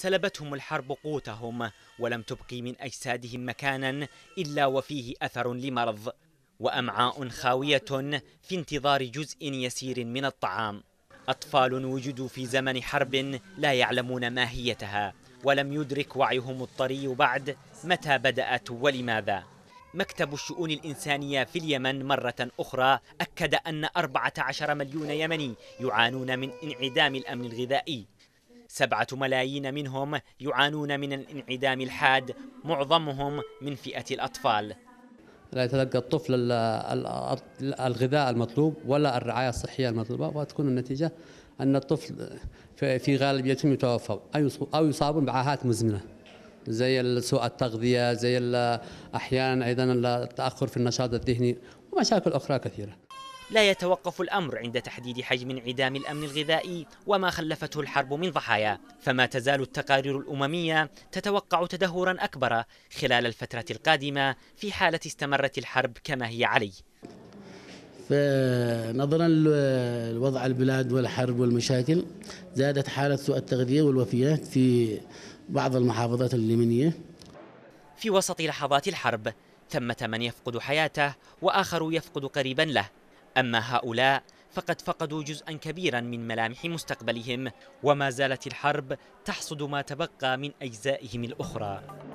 سلبتهم الحرب قوتهم ولم تبقي من أجسادهم مكانا إلا وفيه أثر لمرض وأمعاء خاوية في انتظار جزء يسير من الطعام أطفال وجدوا في زمن حرب لا يعلمون ماهيتها ولم يدرك وعيهم الطري بعد متى بدأت ولماذا مكتب الشؤون الإنسانية في اليمن مرة أخرى أكد أن 14 مليون يمني يعانون من انعدام الأمن الغذائي سبعة ملايين منهم يعانون من الانعدام الحاد معظمهم من فئة الأطفال لا يتلقى الطفل الغذاء المطلوب ولا الرعاية الصحية المطلوبة وتكون النتيجة أن الطفل في غالبيتهم يتوفى أو يصابون بعاهات مزمنة زي سوء التغذية زي أحيانا أيضا التأخر في النشاط الذهني ومشاكل أخرى كثيرة لا يتوقف الأمر عند تحديد حجم انعدام الأمن الغذائي وما خلفته الحرب من ضحايا فما تزال التقارير الأممية تتوقع تدهورا أكبر خلال الفترة القادمة في حالة استمرت الحرب كما هي عليه فنظرا لوضع البلاد والحرب والمشاكل زادت حالة سوء التغذية والوفيات في بعض المحافظات اليمنية في وسط لحظات الحرب ثمة من يفقد حياته وآخر يفقد قريبا له أما هؤلاء فقد فقدوا جزءا كبيرا من ملامح مستقبلهم وما زالت الحرب تحصد ما تبقى من أجزائهم الأخرى